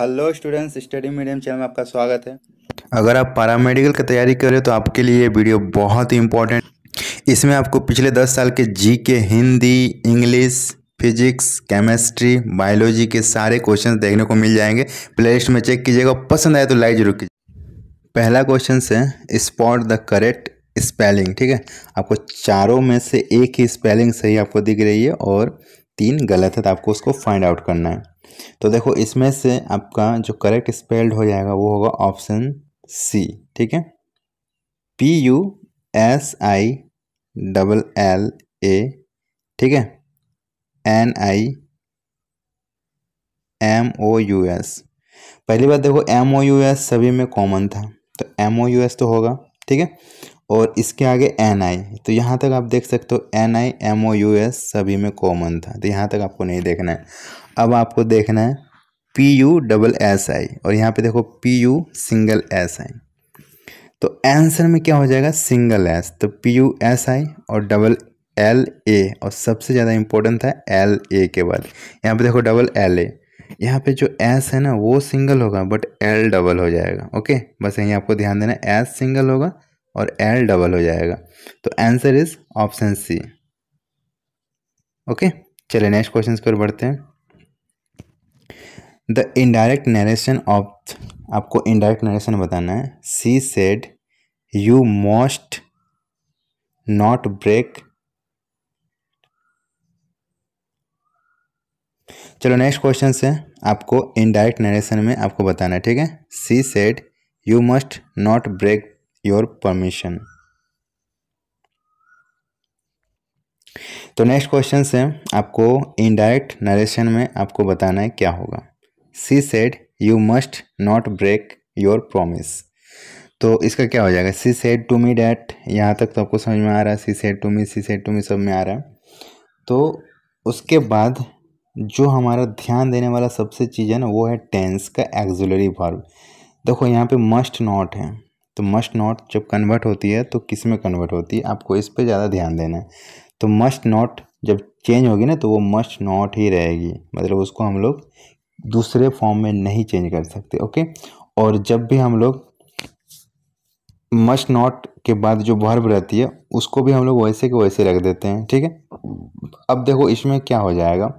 hello students study medium channel में आपका स्वागत है अगर आप पैरामेडिकल की तैयारी कर रहे हो तो आपके लिए ये वीडियो बहुत ही इंपॉर्टेंट इसमें आपको पिछले दस साल के G K Hindi English physics chemistry biology के सारे क्वेश्चन देखने को मिल जाएंगे प्ले लिस्ट में चेक कीजिएगा पसंद आए तो लाइक जरूर कीजिए पहला क्वेश्चन है स्पॉट द करेक्ट स्पेलिंग ठीक है आपको चारों में से एक ही स्पेलिंग सही आपको दिख रही है और तीन गलत है तो आपको उसको फाइंड आउट करना है तो देखो इसमें से आपका जो करेक्ट स्पेल्ड हो जाएगा वो होगा ऑप्शन सी ठीक है P U S I double L A ठीक है N I M O U S पहली बात देखो एम ओ यू एस सभी में कॉमन था तो एम ओ यू एस तो होगा ठीक है और इसके आगे एन आई तो यहाँ तक आप देख सकते हो N I M O U S सभी में कॉमन था तो यहाँ तक आपको नहीं देखना है अब आपको देखना है P U double S I और यहाँ पे देखो P U single S I तो आंसर में क्या हो जाएगा सिंगल एस तो पी यू एस आई और डबल एल ए और सबसे ज़्यादा इम्पोर्टेंट था एल ए के बाद यहाँ पे देखो डबल एल ए यहाँ पे जो एस है ना वो सिंगल होगा बट एल डबल हो जाएगा ओके बस यहीं आपको ध्यान देना एस सिंगल होगा और एल डबल हो जाएगा तो answer is option C okay चले नेक्स्ट क्वेश्चन की ओर बढ़ते हैं द इनडायरेक्ट नरेशन ऑफ आपको इनडायरेक्ट नरेशन बताना है she said you most not break चलो नेक्स्ट क्वेश्चन से आपको इनडायरेक्ट नरेशन में आपको बताना है ठीक है she said you must not break your permission तो नेक्स्ट क्वेश्चन से आपको इनडायरेक्ट नरेशन में आपको बताना है क्या होगा she said you must not break your promise तो इसका क्या हो जाएगा she said to me that यहाँ तक तो आपको समझ में आ रहा है she said to me she said to me सब में आ रहा है तो उसके बाद जो हमारा ध्यान देने वाला सबसे चीज़ है ना वो है टेंस का एक्जुलरी वर्ब देखो यहाँ पे मस्ट नॉट है तो मस्ट नॉट जब कन्वर्ट होती है तो किस में कन्वर्ट होती है आपको इस पर ज़्यादा ध्यान देना है तो मस्ट नॉट जब चेंज होगी ना तो वो मस्ट नॉट ही रहेगी मतलब उसको हम लोग दूसरे फॉर्म में नहीं चेंज कर सकते ओके और जब भी हम लोग मस्ट नॉट के बाद जो वर्ब रहती है उसको भी हम लोग वैसे के वैसे रख देते हैं ठीक है अब देखो इसमें क्या हो जाएगा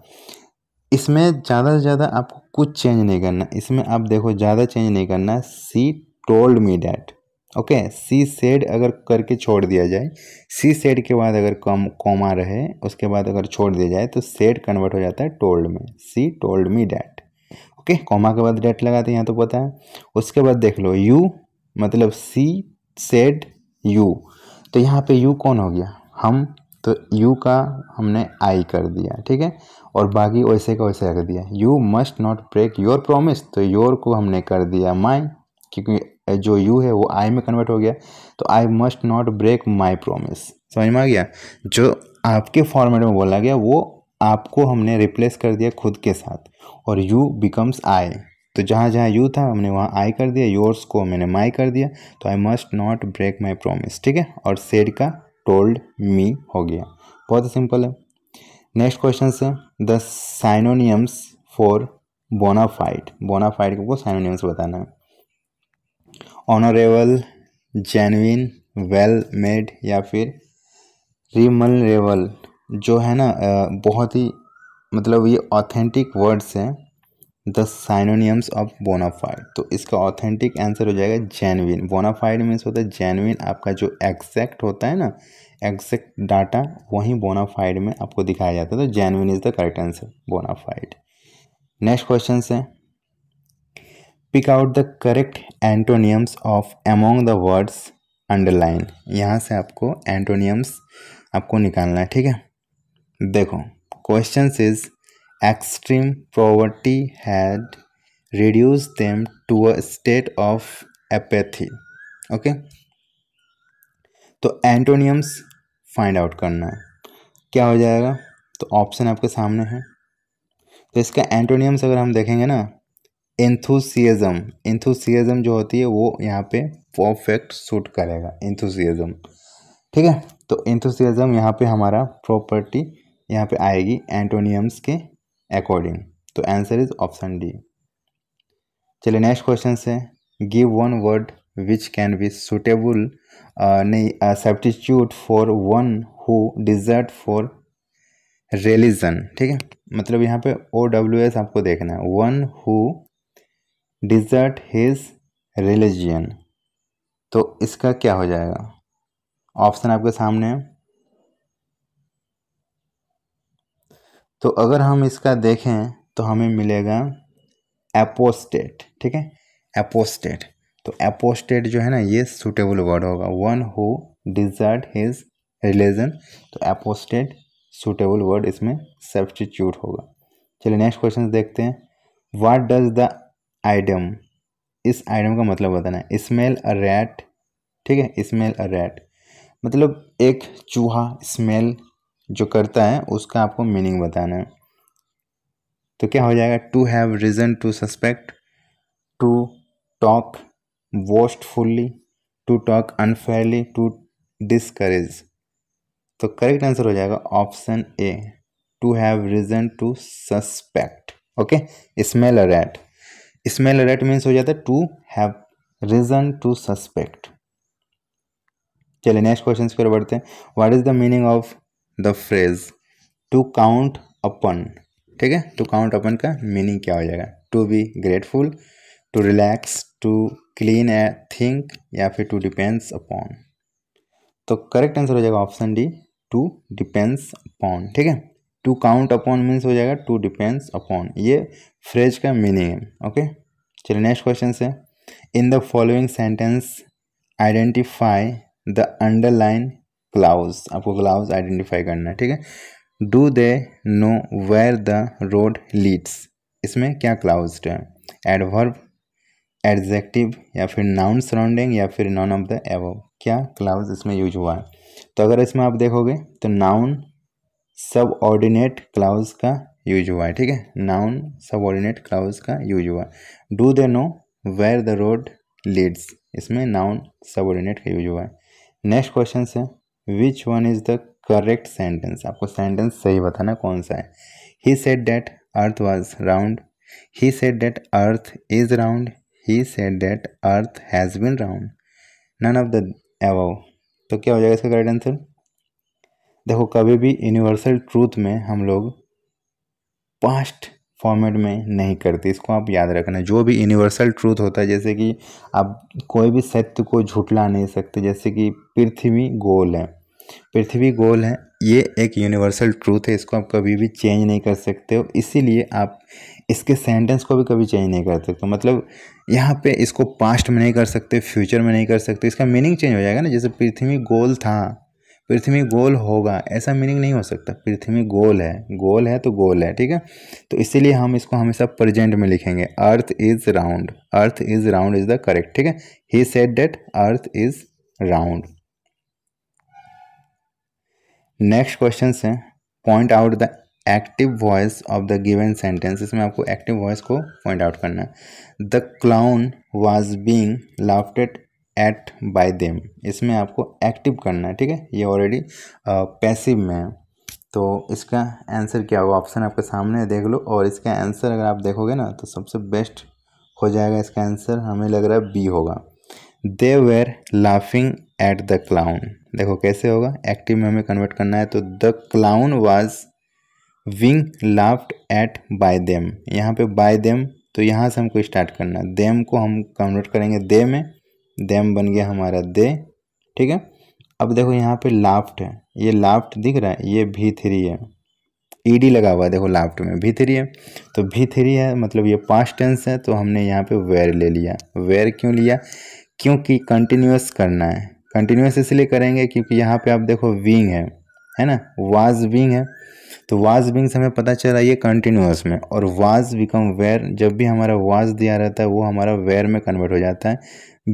इसमें ज़्यादा से ज़्यादा आपको कुछ चेंज नहीं करना इसमें आप देखो ज़्यादा चेंज नहीं करना she told me that okay she said अगर करके छोड़ दिया जाए सी सेड के बाद अगर कम कॉमा रहे उसके बाद अगर छोड़ दिया जाए तो सेड कन्वर्ट हो जाता है टोल्ड में she told me that okay comma के बाद डैट लगाते हैं यहाँ तो पता है उसके बाद देख लो यू मतलब सी सेड यू तो यहाँ पे यू कौन हो गया हम तो यू का हमने आई कर दिया ठीक है और बाकी वैसे का वैसे रख दिया you must not break your promise तो योर को हमने कर दिया माई क्योंकि जो यू है वो आई में कन्वर्ट हो गया तो I must not break my promise समझ में आ गया जो आपके फॉर्मेट में बोला गया वो आपको हमने रिप्लेस कर दिया खुद के साथ और यू बिकम्स आई तो जहाँ जहाँ यू था हमने वहाँ आई कर दिया योर्स को मैंने माई कर दिया तो I must not break my promise ठीक है और सेड का टोल्ड मी हो गया बहुत ही सिंपल है नेक्स्ट क्वेश्चन से the synonyms for bona fide bona fide को साइनोनियम्स बताना है ऑनरेबल जेनविन वेल मेड या फिर रिमनरेबल जो है ना बहुत ही मतलब ये ऑथेंटिक वर्ड्स हैं द साइनोनियम्स ऑफ बोनाफाइड तो इसका ऑथेंटिक आंसर हो जाएगा जेनविन बोनाफाइड मीन्स होता है जेनविन आपका जो एग्जैक्ट होता है ना एग्जैक्ट डाटा वहीं बोनाफाइड में आपको दिखाया जाता है तो genuine is the correct answer bona fide next question है pick out the correct antonyms of among the words underline यहाँ से आपको एंटोनियम्स आपको निकालना है ठीक है देखो question is extreme poverty had reduce them to a state of apathy okay तो एंटोनियम्स फाइंड आउट करना है क्या हो जाएगा तो ऑप्शन आपके सामने है तो इसका एंटोनियम्स अगर हम देखेंगे ना एंथुसियाज़म एंथुसियाज़म जो होती है वो यहाँ पे परफेक्ट सूट करेगा एंथुसियाज़म ठीक है तो एंथुसियाज़म यहाँ पे हमारा प्रॉपर्टी यहाँ पे आएगी एंटोनियम्स के अकॉर्डिंग तो आंसर इज ऑप्शन डी चलिए नेक्स्ट क्वेश्चन से give one word which can be suitable नहीं substitute for one who desert for religion ठीक है मतलब यहाँ पे ओ डब्ल्यू एस आपको देखना है one who desert his religion तो इसका क्या हो जाएगा ऑप्शन आपके सामने है तो अगर हम इसका देखें तो हमें मिलेगा एपोस्टेट ठीक है एपोस्टेट तो एपोस्टेट जो है ना ये सुटेबल वर्ड होगा one who desert his religion तो एपोस्टेट सुटेबल वर्ड इसमें सब्सटीट्यूट होगा चलिए नेक्स्ट क्वेश्चन देखते हैं वाट डज द आइडम इस आइडम का मतलब बताना है स्मेल अ रैट ठीक है स्मेल अ रैट मतलब एक चूहा स्मेल जो करता है उसका आपको मीनिंग बताना है तो क्या हो जाएगा to have reason to suspect to talk wastefully to talk unfairly to discourage तो करेक्ट आंसर हो जाएगा option A to have reason to suspect okay smell a rat smell rat means हो जाता है to have reason to suspect चलिए next question की ओर बढ़ते हैं what is the meaning of the phrase to count upon ठीक है टू काउंट अपन का मीनिंग क्या हो जाएगा to be grateful to relax to clean a thing या फिर टू डिपेंड्स अपॉन तो करेक्ट आंसर हो जाएगा option D to depends upon ठीक है टू काउंट अपॉन मीन्स हो जाएगा टू डिपेंड्स अपॉन ये फ्रेज का मीनिंग है ओके चलिए नेक्स्ट क्वेश्चन से in the following sentence identify the underline clause आपको क्लाउज आइडेंटिफाई करना है ठीक है do they know where the road leads इसमें क्या क्लाउज है एडवर्ब एडजेक्टिव या फिर नाउन सराउंडिंग या फिर नॉन ऑफ द एव क्या क्लाउज इसमें यूज हुआ है तो अगर इसमें आप देखोगे तो नाउन सब ऑर्डिनेट क्लाउज का यूज हुआ है ठीक है नाउन सबॉर्डिनेट क्लाउज का यूज हुआ है do they know where the road leads इसमें नाउन सबॉर्डिनेट का यूज हुआ है नेक्स्ट क्वेश्चन है which one is the correct sentence आपको सेंटेंस सही बताना कौन सा है he said that earth was round he said that earth is round he said that earth has been round none of the above तो क्या हो जाएगा इसका करेक्ट आंसर देखो कभी भी यूनिवर्सल ट्रूथ में हम लोग पास्ट फॉर्मेट में नहीं करती इसको आप याद रखना जो भी यूनिवर्सल ट्रूथ होता है जैसे कि आप कोई भी सत्य को झुटला नहीं सकते जैसे कि पृथ्वी गोल है पृथ्वी गोल है ये एक यूनिवर्सल ट्रूथ है इसको आप कभी भी चेंज नहीं कर सकते हो इसीलिए आप इसके सेंटेंस को भी कभी चेंज नहीं कर सकते मतलब यहाँ पे इसको पास्ट में नहीं कर सकते फ्यूचर में नहीं कर सकते इसका मीनिंग चेंज हो जाएगा ना जैसे पृथ्वी गोल था पृथ्वी गोल होगा ऐसा मीनिंग नहीं हो सकता पृथ्वी गोल है गोल है तो गोल है ठीक है तो इसीलिए हम इसको हमेशा प्रजेंट में लिखेंगे earth is round earth is round is the correct ठीक है he said that earth is round next question है point out the active voice of the given sentence इसमें आपको एक्टिव वॉइस को पॉइंट आउट करना है the clown was being laughed at by them इसमें आपको एक्टिव करना है ठीक है ये ऑलरेडी पैसिव में है तो इसका आंसर क्या होगा ऑप्शन आपके सामने देख लो और इसका आंसर अगर आप देखोगे ना तो सबसे बेस्ट हो जाएगा इसका आंसर हमें लग रहा है बी होगा they were laughing at the clown देखो कैसे होगा एक्टिव में हमें कन्वर्ट करना है तो the clown was being laughed at by them यहाँ पे बाय देम तो यहाँ से हमको स्टार्ट करना है देम को हम कन्वर्ट करेंगे दे में देम बन गया हमारा दे ठीक है अब देखो यहाँ पे लाफ्ट है ये लाफ्ट दिख रहा है ये भी थ्री है ईडी e लगा हुआ है देखो लाफ्ट में भी थ्री है तो भी थ्री है मतलब ये पास्ट टेंस है तो हमने यहाँ पे वेयर ले लिया वेयर क्यों लिया क्योंकि कंटिन्यूस करना है कंटिन्यूस इसलिए करेंगे क्योंकि यहाँ पे आप देखो विंग है है ना वाज विंग है तो वाज बिंग्स हमें पता चल है ये कंटिन्यूस में और वाज बिकम वेयर जब भी हमारा वाज दिया रहता है वो हमारा वेयर में कन्वर्ट हो जाता है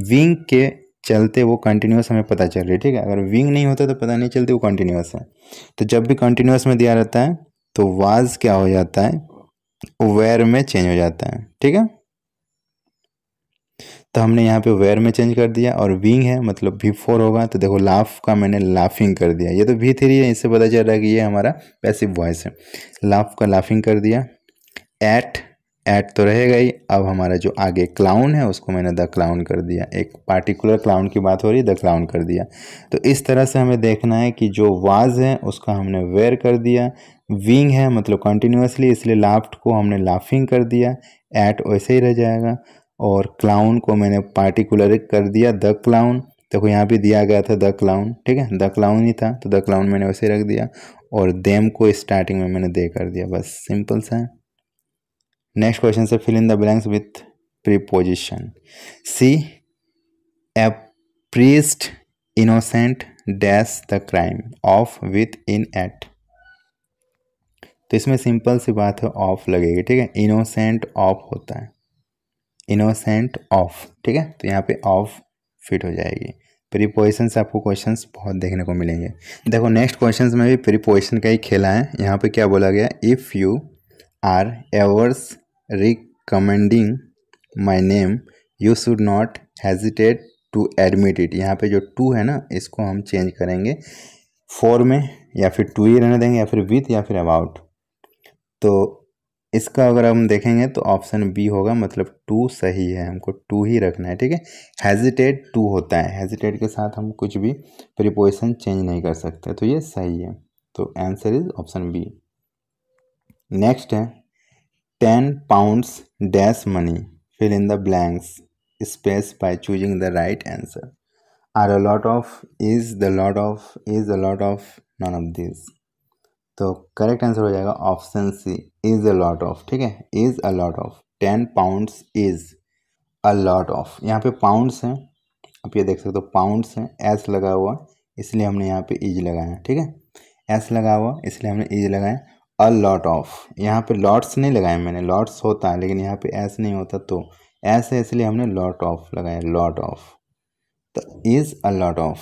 विंग के चलते वो कंटिन्यूस हमें पता चल रही है ठीक है अगर विंग नहीं होता तो पता नहीं चलती वो कंटिन्यूस है तो जब भी कंटिन्यूस में दिया रहता है तो वाज क्या हो जाता है वेयर में चेंज हो जाता है ठीक है तो हमने यहाँ पे वेयर में चेंज कर दिया और विंग है मतलब वी फोर होगा तो देखो लाफ का मैंने लाफिंग कर दिया ये तो वी थ्री है इससे पता चल रहा है कि ये हमारा पैसिव वॉइस है लाफ का लाफिंग कर दिया एट एट तो रहेगा ही अब हमारा जो आगे क्लाउन है उसको मैंने द क्लाउन कर दिया एक पार्टिकुलर क्लाउन की बात हो रही है द क्लाउन कर दिया तो इस तरह से हमें देखना है कि जो वाज है उसका हमने वेयर कर दिया विंग है मतलब कंटिन्यूसली इसलिए लाफ्ट को हमने लाफिंग कर दिया ऐट वैसे ही रह जाएगा और क्लाउन को मैंने पार्टिकुलर कर दिया द क्लाउन देखो यहाँ भी दिया गया था द क्लाउन ठीक है द क्लाउन ही था तो द क्लाउन मैंने वैसे रख दिया और देम को स्टार्टिंग में मैंने दे कर दिया बस सिंपल सा है नेक्स्ट क्वेश्चन से fill in the blanks with preposition C a priest innocent dash the crime of with in at तो इसमें सिंपल सी बात है ऑफ लगेगी ठीक है इनोसेंट ऑफ होता है इनोसेंट ऑफ ठीक है तो यहाँ पे ऑफ फिट हो जाएगी प्रीपोजिशन से आपको क्वेश्चंस बहुत देखने को मिलेंगे देखो नेक्स्ट क्वेश्चंस में भी प्रीपोजिशन का ही खेला है यहाँ पे क्या बोला गया if you are ever recommending my name you should not hesitate to admit it यहाँ पे जो टू है ना इसको हम चेंज करेंगे फोर में या फिर टू ही रहने देंगे या फिर विथ या फिर अबाउट तो इसका अगर हम देखेंगे तो ऑप्शन बी होगा मतलब टू सही है हमको टू ही रखना है ठीक है हेजिटेट टू होता है हेजिटेट के साथ हम कुछ भी प्रिपोजिशन चेंज नहीं कर सकते तो ये सही है तो answer is option B next है ten pounds dash money fill in the blanks space by choosing the right answer are a lot of is the lot of is a lot of none of this तो correct answer हो जाएगा option C is a lot of ठीक है is a lot of ten pounds is a lot of यहाँ पे pounds हैं आप ये देख सकते हो पाउंड्स हैं एस लगा हुआ इसलिए हमने यहाँ पे इज लगाया ठीक है एस लगा हुआ इसलिए हमने इज लगाया अ लॉट ऑफ यहाँ पे लॉट्स नहीं लगाए मैंने लॉट्स होता है लेकिन यहाँ पे एस नहीं होता तो एस है इसलिए हमने लॉट ऑफ लगाया लॉट ऑफ तो इज़ अ लॉट ऑफ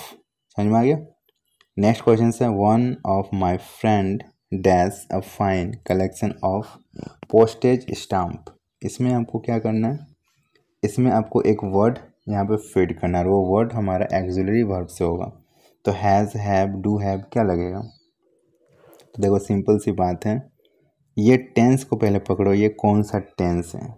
समझ में आ गया नेक्स्ट क्वेश्चन है one of my friend dash a fine collection of postage stamp इसमें आपको क्या करना है इसमें आपको एक वर्ड यहाँ पे फिट करना है वो वर्ड हमारा एक्जुलरी वर्ब से होगा तो हैज़ हैव डू हैव क्या लगेगा तो देखो सिंपल सी बात है ये टेंस को पहले पकड़ो ये कौन सा टेंस है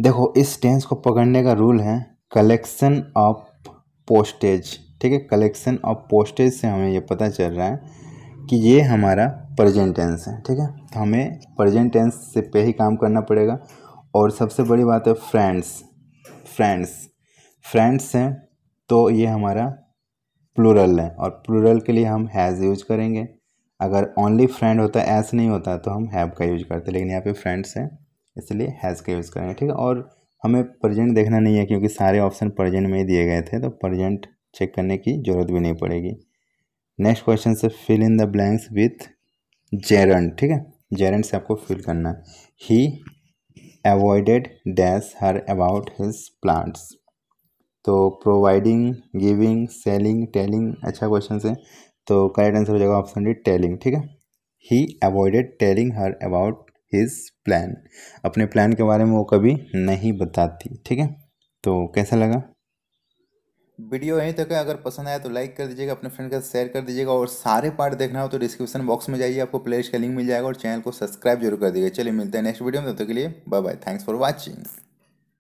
देखो इस टेंस को पकड़ने का रूल है कलेक्शन ऑफ पोस्टेज ठीक है कलेक्शन ऑफ पोस्टेज से हमें ये पता चल रहा है कि ये हमारा प्रजेंट टेंस है ठीक है तो हमें प्रजेंट टेंस से पे ही काम करना पड़ेगा और सबसे बड़ी बात है फ्रेंड्स फ्रेंड्स फ्रेंड्स हैं तो ये हमारा प्लूरल है और प्लूरल के लिए हम हैज़ यूज करेंगे अगर ओनली फ्रेंड होता है ऐस नहीं होता तो हम हैव का यूज करते लेकिन यहाँ पे फ्रेंड्स हैं इसलिए हैज़ का यूज़ करेंगे ठीक है और हमें प्रजेंट देखना नहीं है क्योंकि सारे ऑप्शन प्रजेंट में ही दिए गए थे तो प्रजेंट चेक करने की ज़रूरत भी नहीं पड़ेगी नेक्स्ट क्वेश्चन से fill in the blanks with gerund ठीक है जेरन से आपको फिल करना ही avoided dash her about his plants तो प्रोवाइडिंग गिविंग सेलिंग टेलिंग अच्छा क्वेश्चन है तो करेक्ट आंसर हो जाएगा ऑप्शन डी टेलिंग ठीक है he avoided telling her about his plan अपने प्लान के बारे में वो कभी नहीं बताती ठीक है तो कैसा लगा वीडियो यहीं तक है अगर पसंद आया तो लाइक कर दीजिएगा अपने फ्रेंड के साथ शेयर कर दीजिएगा और सारे पार्ट देखना हो तो डिस्क्रिप्शन बॉक्स में जाइए आपको प्लेलिस्ट का लिंक मिल जाएगा और चैनल को सब्सक्राइब जरूर कर दीजिएगा चलिए मिलते हैं नेक्स्ट वीडियो में तब तक के लिए bye bye thanks for watching